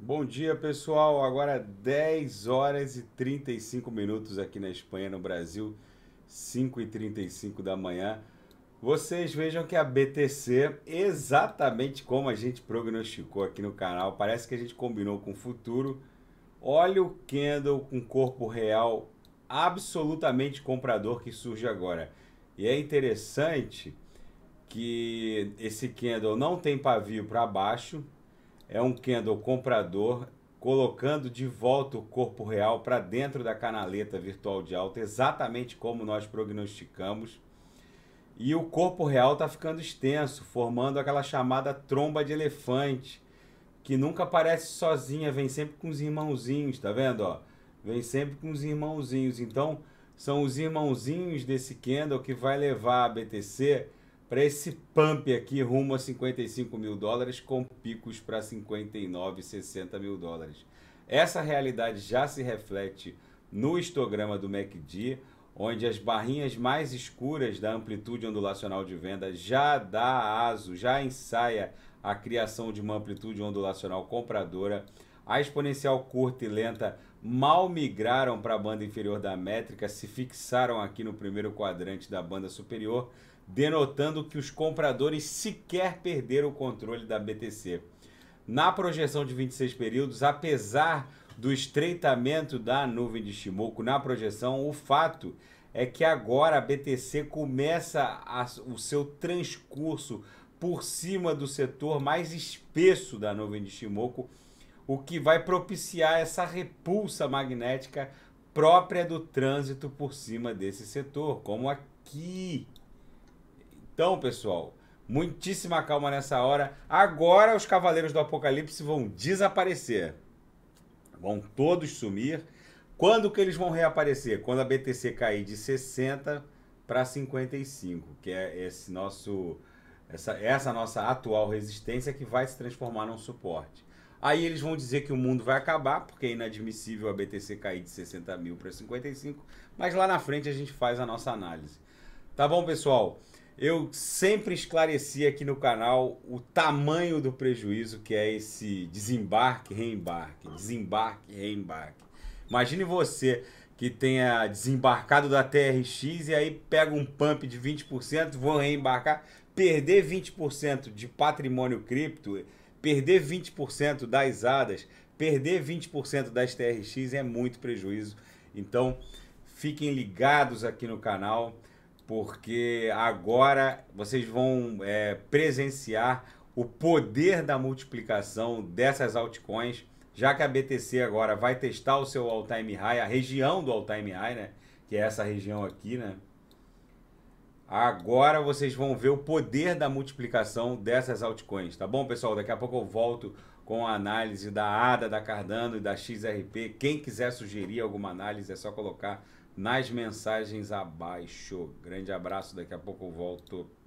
Bom dia, pessoal. Agora 10 horas e 35 minutos aqui na Espanha, no Brasil, 5 e 35 da manhã. Vocês vejam que a BTC, exatamente como a gente prognosticou aqui no canal, parece que a gente combinou com o futuro. Olha o candle com corpo real absolutamente comprador que surge agora. E é interessante que esse candle não tem pavio para baixo, é um candle comprador colocando de volta o corpo real para dentro da canaleta virtual de alta, exatamente como nós prognosticamos. E o corpo real está ficando extenso, formando aquela chamada tromba de elefante, que nunca aparece sozinha, vem sempre com os irmãozinhos, tá vendo? Ó? Vem sempre com os irmãozinhos. Então, são os irmãozinhos desse candle que vai levar a BTC para esse pump aqui rumo a 55 mil dólares, com picos para 59, 60 mil dólares. Essa realidade já se reflete no histograma do MACD, onde as barrinhas mais escuras da amplitude ondulacional de venda já dá aso, já ensaia a criação de uma amplitude ondulacional compradora. A exponencial curta e lenta mal migraram para a banda inferior da métrica, se fixaram aqui no primeiro quadrante da banda superior, denotando que os compradores sequer perderam o controle da BTC. Na projeção de 26 períodos, apesar do estreitamento da nuvem de Shimoku na projeção, o fato é que agora a BTC começa a, o seu transcurso por cima do setor mais espesso da nuvem de Shimoku, o que vai propiciar essa repulsa magnética própria do trânsito por cima desse setor, como aqui. Então, pessoal, muitíssima calma nessa hora. Agora os cavaleiros do Apocalipse vão desaparecer. Vão todos sumir. Quando que eles vão reaparecer? Quando a BTC cair de 60 para 55, que é esse nosso essa, essa nossa atual resistência que vai se transformar num suporte. Aí eles vão dizer que o mundo vai acabar, porque é inadmissível a BTC cair de 60 mil para 55, mas lá na frente a gente faz a nossa análise. Tá bom, pessoal? Eu sempre esclareci aqui no canal o tamanho do prejuízo que é esse desembarque, reembarque, desembarque, reembarque. Imagine você que tenha desembarcado da TRX e aí pega um pump de 20%, vou reembarcar, perder 20% de patrimônio cripto, perder 20% das ADAs, perder 20% das TRX é muito prejuízo. Então, fiquem ligados aqui no canal porque agora vocês vão é, presenciar o poder da multiplicação dessas altcoins, já que a BTC agora vai testar o seu all-time high, a região do all-time high, né? Que é essa região aqui, né? Agora vocês vão ver o poder da multiplicação dessas altcoins, tá bom, pessoal? Daqui a pouco eu volto com a análise da ADA, da Cardano e da XRP. Quem quiser sugerir alguma análise é só colocar nas mensagens abaixo. Grande abraço, daqui a pouco eu volto.